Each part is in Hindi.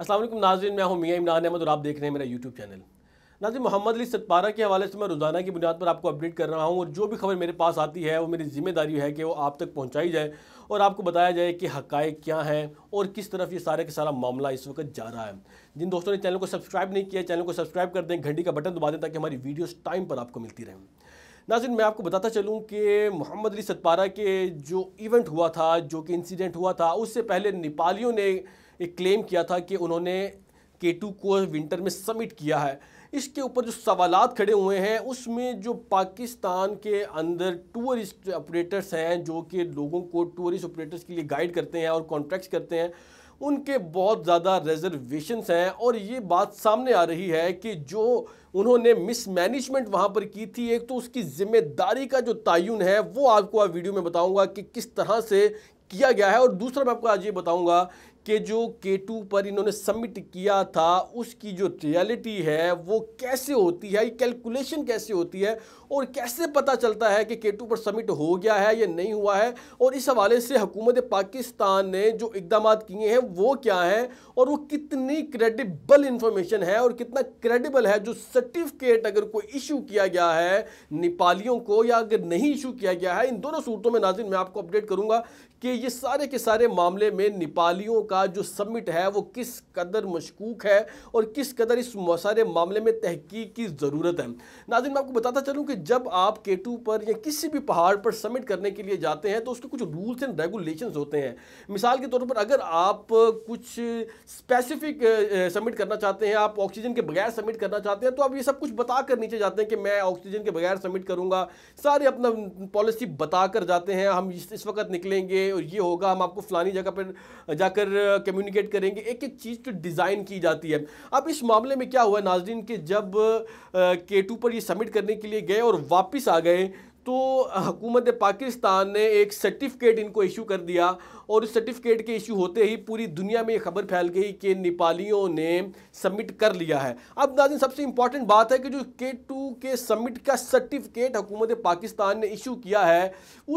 असलम नाजिन मैं हूँ मियाँ इमरान अहमद और आप देख रहे हैं मेरा यूट्यूब चैनल नाजिन मोहम्मद अली सतपारा के हवाले से मैं रोज़ाना की बुनियाद पर आपको अपडेट कर रहा हूँ और जो भी खबर मेरे पास आती है वो मेरी जिम्मेदारी है कि वो आप तक पहुँचाई जाए और आपको बताया जाए कि हक़ क्या हैं और किस तरफ ये सारे का सारा मामला इस वक्त जा रहा है जिन दोस्तों ने चैनल को सब्सक्राइब नहीं किया चैनल को सब्सक्राइब कर दें घंटी का बटन दबा दें ताकि हमारी वीडियोज़ टाइम पर आपको मिलती रहें नाजिन मैं आपको बताता चलूँ कि मोहम्मद अली सतपारा के जो इवेंट हुआ था जो कि इंसीडेंट हुआ था उससे पहले नेपालियों ने एक क्लेम किया था कि उन्होंने के टू को विंटर में समिट किया है इसके ऊपर जो सवाल खड़े हुए हैं उसमें जो पाकिस्तान के अंदर टूरिस्ट ऑपरेटर्स हैं जो कि लोगों को टूरिस्ट ऑपरेटर्स के लिए गाइड करते हैं और कॉन्ट्रैक्ट्स करते हैं उनके बहुत ज़्यादा रिजर्वेशंस हैं और ये बात सामने आ रही है कि जो उन्होंने मिसमैनेजमेंट वहाँ पर की थी एक तो उसकी ज़िम्मेदारी का जो तयन है वो आपको आप वीडियो में बताऊँगा कि किस तरह से किया गया है और दूसरा मैं आपको आज ये बताऊँगा कि जो के टू पर इन्होंने सबमिट किया था उसकी जो रियलिटी है वो कैसे होती है कैलकुलेशन कैसे होती है और कैसे पता चलता है कि के टू पर सबमिट हो गया है या नहीं हुआ है और इस हवाले से हुकूमत पाकिस्तान ने जो इकदाम किए हैं वो क्या हैं और वो कितनी क्रेडिबल इंफॉर्मेशन है और कितना क्रेडिबल है जो सर्टिफिकेट अगर कोई इशू किया गया है नेपालियों को या अगर नहीं इशू किया गया है इन दोनों सूरतों में नाजिन मैं आपको अपडेट करूँगा कि ये सारे के सारे मामले में नेपालियों का का जो सबमिट है वो किस कदर मशकूक है और किस कदर इस सारे मामले में तहकीक की ज़रूरत है नाजिन मैं आपको बताता चलूँ कि जब आप के टू पर या किसी भी पहाड़ पर सबमिट करने के लिए जाते हैं तो उसके कुछ रूल्स एंड रेगुलेशन होते हैं मिसाल के तौर पर अगर आप कुछ स्पेसिफिक सबमिट करना चाहते हैं आप ऑक्सीजन के बगैर सबमिट करना चाहते हैं तो आप ये सब कुछ बता कर नीचे जाते हैं कि मैं ऑक्सीजन के बगैर सबमिट करूंगा सारे अपना पॉलिसी बता कर जाते हैं हम इस, इस वक्त निकलेंगे और ये होगा हम आपको फ़लानी जगह पर जाकर कम्युनिकेट करेंगे एक एक चीज़ तो डिज़ाइन की जाती है अब इस मामले में क्या हुआ नाजरीन के जब के टू पर ये सबमिट करने के लिए गए और वापस आ गए तो हुकूमत पाकिस्तान ने एक सर्टिफिकेट इनको इशू कर दिया और उस सर्टिफिकेट के इशू होते ही पूरी दुनिया में ये खबर फैल गई कि नेपालियों ने सबमिट कर लिया है अब नाजिन सबसे इम्पॉर्टेंट बात है कि जो के टू के सबमिट का सर्टिफिकेट हुकूमत पाकिस्तान ने इशू किया है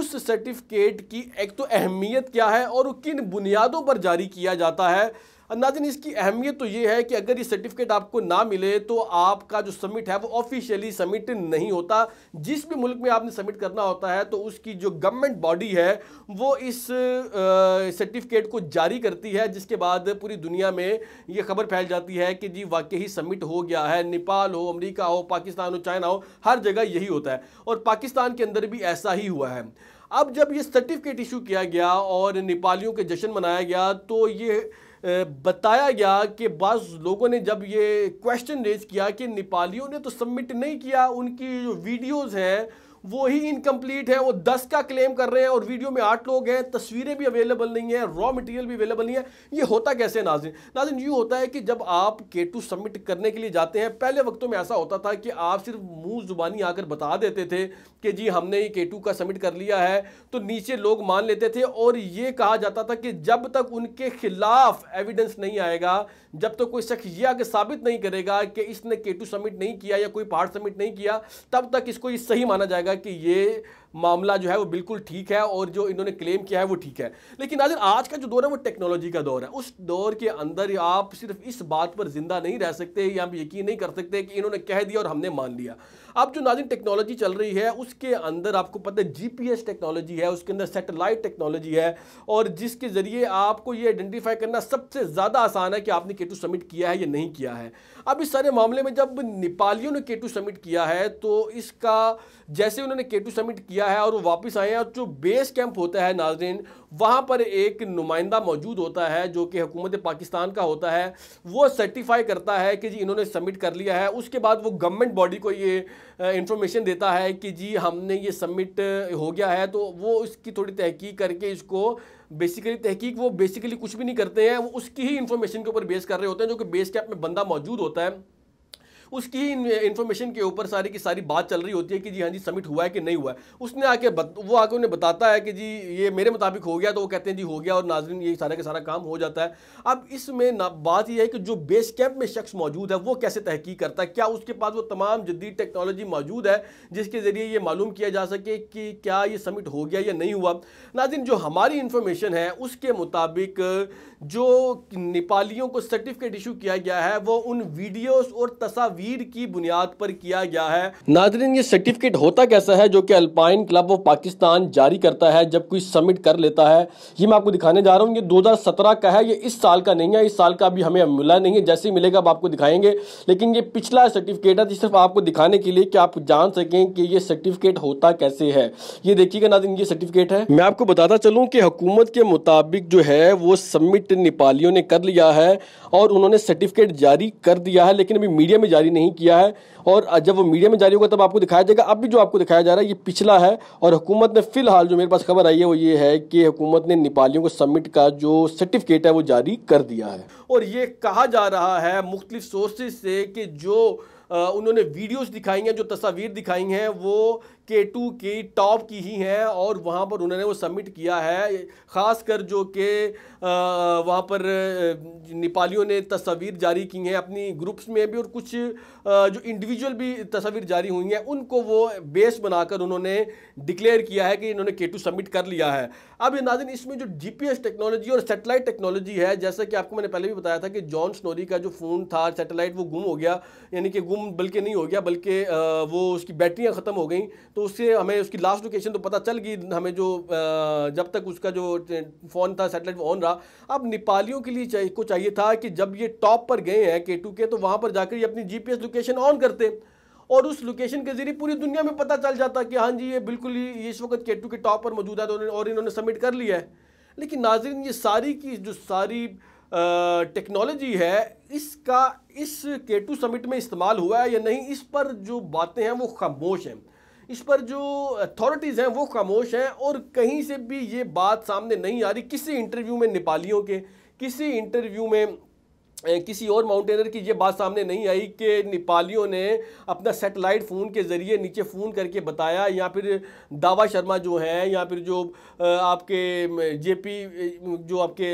उस सर्टिफिकेट की एक तो अहमियत क्या है और वो किन बुनियादों पर जारी किया जाता है नाजिन इसकी अहमियत तो ये है कि अगर ये सर्टिफिकेट आपको ना मिले तो आपका जो सबमिट है वो ऑफिशियली सबमिट नहीं होता जिस भी मुल्क में आपने सबमिट करना होता है तो उसकी जो गवर्नमेंट बॉडी है वो इस सर्टिफिकेट को जारी करती है जिसके बाद पूरी दुनिया में ये खबर फैल जाती है कि जी वाकई सबमिट हो गया है नेपाल हो अमरीका हो पाकिस्तान हो चाइना हो हर जगह यही होता है और पाकिस्तान के अंदर भी ऐसा ही हुआ है अब जब ये सर्टिफिकेट इशू किया गया और नेपालियों के जश्न मनाया गया तो ये बताया गया कि बस लोगों ने जब ये क्वेश्चन रेज किया कि नेपालियों ने तो सबमिट नहीं किया उनकी जो वीडियोज़ हैं वो ही इनकम्प्लीट है वो दस का क्लेम कर रहे हैं और वीडियो में आठ लोग हैं तस्वीरें भी अवेलेबल नहीं है रॉ मटेरियल भी अवेलेबल नहीं है ये होता कैसे है नाजिन नाजिन यू होता है कि जब आप के टू सबमिट करने के लिए जाते हैं पहले वक्तों में ऐसा होता था कि आप सिर्फ मुँह ज़ुबानी आकर बता देते थे कि जी हमने ये के टू का सबमिट कर लिया है तो नीचे लोग मान लेते थे और ये कहा जाता था कि जब तक उनके खिलाफ एविडेंस नहीं आएगा जब तक तो कोई शख्स ये आगे साबित नहीं करेगा कि इसने के टू सबमिट नहीं किया या कोई पहाड़ सबमिट नहीं किया तब तक इसको ये सही माना जाएगा जाएगा कि ये मामला जो है वो बिल्कुल ठीक है और जो इन्होंने क्लेम किया है वो ठीक है लेकिन नाजन आज का जो दौर है वो टेक्नोलॉजी का दौर है उस दौर के अंदर आप सिर्फ इस बात पर जिंदा नहीं रह सकते या आप यकीन नहीं कर सकते कि इन्होंने कह दिया और हमने मान लिया अब जो नाजिन टेक्नोलॉजी चल रही है उसके अंदर आपको पता है जीपीएस टेक्नोलॉजी है उसके अंदर सेटेलाइट टेक्नोलॉजी है और जिसके ज़रिए आपको ये आइडेंटिफाई करना सबसे ज़्यादा आसान है कि आपने केटू सबमिट किया है या नहीं किया है अब इस सारे मामले में जब नेपालियों ने केटू सबमिट किया है तो इसका जैसे उन्होंने केटू सबमिट किया है और वो वापस आए हैं और जो बेस कैंप होता है नाजरीन वहाँ पर एक नुमाइंदा मौजूद होता है जो कि हुकूमत पाकिस्तान का होता है वो सर्टिफाई करता है कि जी इन्होंने सबमिट कर लिया है उसके बाद वो गवर्नमेंट बॉडी को ये इंफॉर्मेशन देता है कि जी हमने ये सबमिट हो गया है तो वो इसकी थोड़ी तहकीक करके इसको बेसिकली तहकीक वो बेसिकली कुछ भी नहीं करते हैं वो उसकी ही इन्फॉर्मेशन के ऊपर बेस कर रहे होते हैं जो कि बेस कैप में बंदा मौजूद होता है उसकी ही इन्फॉर्मेशन के ऊपर सारी की सारी बात चल रही होती है कि जी हाँ जी समिट हुआ है कि नहीं हुआ है उसने आके बत, वो आके उन्हें बताता है कि जी ये मेरे मुताबिक हो गया तो वो कहते हैं जी हो गया और नाजरन ये सारा का सारा काम हो जाता है अब इसमें बात यह है कि जो बेस कैंप में शख्स मौजूद है वो कैसे तहकीक करता है क्या उसके पास वो तमाम जदीद टेक्नोलॉजी मौजूद है जिसके ज़रिए ये मालूम किया जा सके कि क्या ये समिट हो गया या नहीं हुआ नाजिन जो हमारी इन्फॉर्मेशन है उसके मुताबिक जो नेपालियों को सर्टिफिकेट इशू किया गया है वो उन वीडियोस और तस्वीर तस्वीर की बुनियाद पर किया गया है नाजरीन ये सर्टिफिकेट होता कैसा है जो कि अल्पाइन क्लब ऑफ पाकिस्तान जारी करता है जब कोई सबमिट कर लेता है ये मैं आपको दिखाने जा रहा हूँ ये 2017 का है ये इस साल का नहीं है इस साल का अभी हमें मिला नहीं है जैसे ही मिलेगा आप आपको दिखाएंगे लेकिन ये पिछला सर्टिफिकेट है तो सिर्फ आपको दिखाने के लिए कि आप जान सकें कि ये सर्टिफिकेट होता कैसे है ये देखिएगा नाजिन ये सर्टिफिकेट है मैं आपको बताता चलूँ कि हुकूमत के मुताबिक जो है वो सबमिट नेपालियों ने कर लिया है और उन्होंने सर्टिफिकेट जारी कर दिया है लेकिन अभी मीडिया में जारी जारी नहीं किया है और जब वो मीडिया में जारी होगा तब आपको दिखाया जाएगा अब भी जो आपको दिखाया जा रहा है ये पिछला है और हुकूमत ने फिलहाल जो मेरे पास खबर आई है वो ये है कि हुकूमत ने नेपालियों को समिट का जो सर्टिफिकेट है वो जारी कर दिया है और ये कहा जा रहा है मुख्तलिफ सोर्सेज से कि जो उन्होंने वीडियोस दिखाई हैं जो तस्वीर दिखाई हैं वो के टू की टॉप की ही हैं और वहाँ पर उन्होंने वो सबमिट किया है ख़ासकर जो कि वहाँ पर नेपालियों ने तस्वीर जारी की हैं अपनी ग्रुप्स में भी और कुछ जो इंडिविजुअल भी तस्वीर जारी हुई हैं उनको वो बेस बनाकर उन्होंने डिक्लेयर किया है कि इन्होंने के टू सबमिट कर लिया है अब ये नाजिन इसमें जो जी टेक्नोलॉजी और सेटेलाइट टेक्नोलॉजी है जैसा कि आपको मैंने पहले भी बताया था कि जॉन स्नोरी का जो फ़ोन था सेटेलाइट वो गुम हो गया यानी कि गुम बल्कि नहीं हो गया बल्कि वो उसकी बैटरियाँ ख़त्म हो गई तो तो उससे हमें उसकी लास्ट लोकेशन तो पता चल गई हमें जो जब तक उसका जो फ़ोन था सेटेलाइट ऑन रहा अब नेपालियों के लिए चाहिए को चाहिए था कि जब ये टॉप पर गए हैं के टू के तो वहाँ पर जाकर ये अपनी एस लोकेशन ऑन करते और उस लोकेशन के जरिए पूरी दुनिया में पता चल जाता कि हाँ जी ये बिल्कुल ही इस वक्त के टू के टॉप पर मौजूद है तो और इन्होंने सबमिट कर लिया है लेकिन नाजरीन ये सारी की जो सारी टेक्नोलॉजी है इसका इस के टू समिट में इस्तेमाल हुआ है या नहीं इस पर जो बातें हैं वो खामोश हैं इस पर जो अथॉरिटीज़ हैं वो खामोश हैं और कहीं से भी ये बात सामने नहीं आ रही किसी इंटरव्यू में नेपालियों के किसी इंटरव्यू में किसी और माउंटेनर की ये बात सामने नहीं आई कि नेपालियों ने अपना सेटेलाइट फ़ोन के ज़रिए नीचे फ़ोन करके बताया या फिर दावा शर्मा जो हैं या फिर जो आपके जेपी जो आपके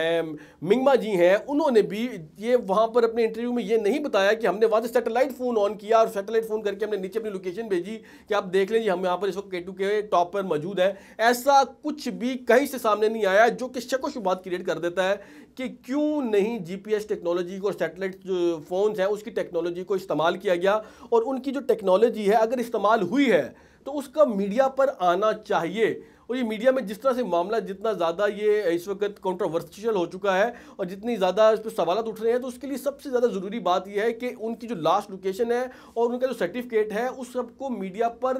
हैं मिंगमा जी हैं उन्होंने भी ये वहाँ पर अपने इंटरव्यू में ये नहीं बताया कि हमने वहाँ से सेटेलाइट फ़ोन ऑन किया और सेटेलाइट फ़ोन करके हमने नीचे अपनी लोकेशन भेजी कि आप देख लें जी हम यहाँ पर इस वक्त के के टॉप पर मौजूद है ऐसा कुछ भी कहीं से सामने नहीं आया जो कि शको शुबात क्रिएट कर देता है कि क्यों नहीं जी लेटेस्ट टेक्नोलॉजी को सेटेलाइट जो फ़ोन्स हैं उसकी टेक्नोलॉजी को इस्तेमाल किया गया और उनकी जो टेक्नोलॉजी है अगर इस्तेमाल हुई है तो उसका मीडिया पर आना चाहिए और ये मीडिया में जिस तरह से मामला जितना ज़्यादा ये इस वक्त कॉन्ट्रोवर्शियल हो चुका है और जितनी ज़्यादा इस पर सवाल उठ रहे हैं तो उसके लिए सबसे ज़्यादा ज़रूरी बात यह है कि उनकी जो लास्ट लोकेशन है और उनका जो सर्टिफिकेट है उस सबको मीडिया पर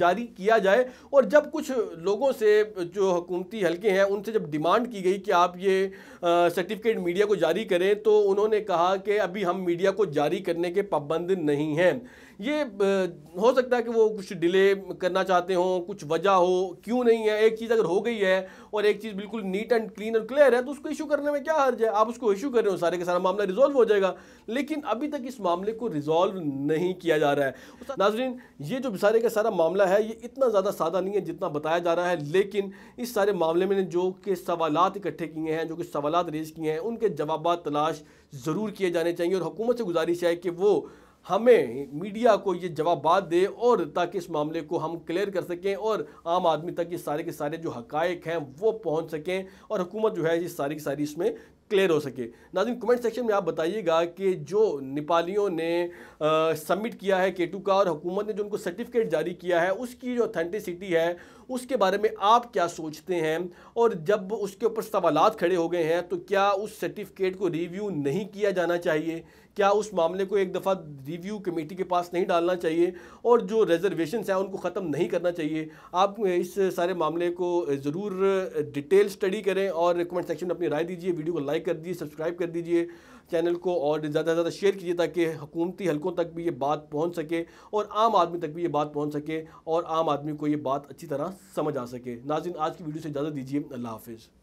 जारी किया जाए और जब कुछ लोगों से जो हुकूमती हल्के हैं उनसे जब डिमांड की गई कि आप ये सर्टिफिकेट मीडिया को जारी करें तो उन्होंने कहा कि अभी हम मीडिया को जारी करने के पाबंद नहीं हैं ये हो सकता है कि वो कुछ डिले करना चाहते हों कुछ वजह हो क्यों नहीं है एक चीज़ अगर हो गई है और एक चीज़ बिल्कुल नीट एंड क्लीन और क्लियर है तो उसको इशू करने में क्या हर्ज है आप उसको इशू कर रहे हो सारे का सारा मामला रिजॉल्व हो जाएगा लेकिन अभी तक इस मामले को रिजॉल्व नहीं किया जा रहा है नाजरीन ये जो सारे का सारा मामला है ये इतना ज़्यादा सादा नहीं है जितना बताया जा रहा है लेकिन इस सारे मामले में जो कि सवाल इकट्ठे किए हैं जो कि सवाल रेज किए हैं उनके जवाब तलाश ज़रूर किए जाने चाहिए और हुकूमत से गुजारिश है कि वो हमें मीडिया को ये जवाबात दे और ताकि इस मामले को हम क्लियर कर सकें और आम आदमी तक ये सारे के सारे जो हकायक हैं वो पहुंच सकें और हुकूमत जो है ये सारी की सारी इसमें क्लियर हो सके नाजिन कमेंट सेक्शन में आप बताइएगा कि जो नेपालियों ने सबमिट किया है केटू का और हुकूमत ने जो उनको सर्टिफिकेट जारी किया है उसकी जो अथेंटिसिटी है उसके बारे में आप क्या सोचते हैं और जब उसके ऊपर सवाल खड़े हो गए हैं तो क्या उस सर्टिफिकेट को रिव्यू नहीं किया जाना चाहिए क्या उस मामले को एक दफ़ा रिव्यू कमेटी के पास नहीं डालना चाहिए और जो रिजर्वेशन हैं उनको ख़त्म नहीं करना चाहिए आप इस सारे मामले को ज़रूर डिटेल स्टडी करें और कमेंट सेक्शन में अपनी राय दीजिए वीडियो को लाइक लाइक कर दीजिए सब्सक्राइब कर दीजिए चैनल को और ज़्यादा से ज़्यादा शेयर कीजिए ताकि हुकूमती हलकों तक भी ये बात पहुंच सके और आम आदमी तक भी ये बात पहुंच सके और आम आदमी को ये बात अच्छी तरह समझ आ सके नाजिन आज की वीडियो से इजाज़त दीजिए अल्लाह हाफिज़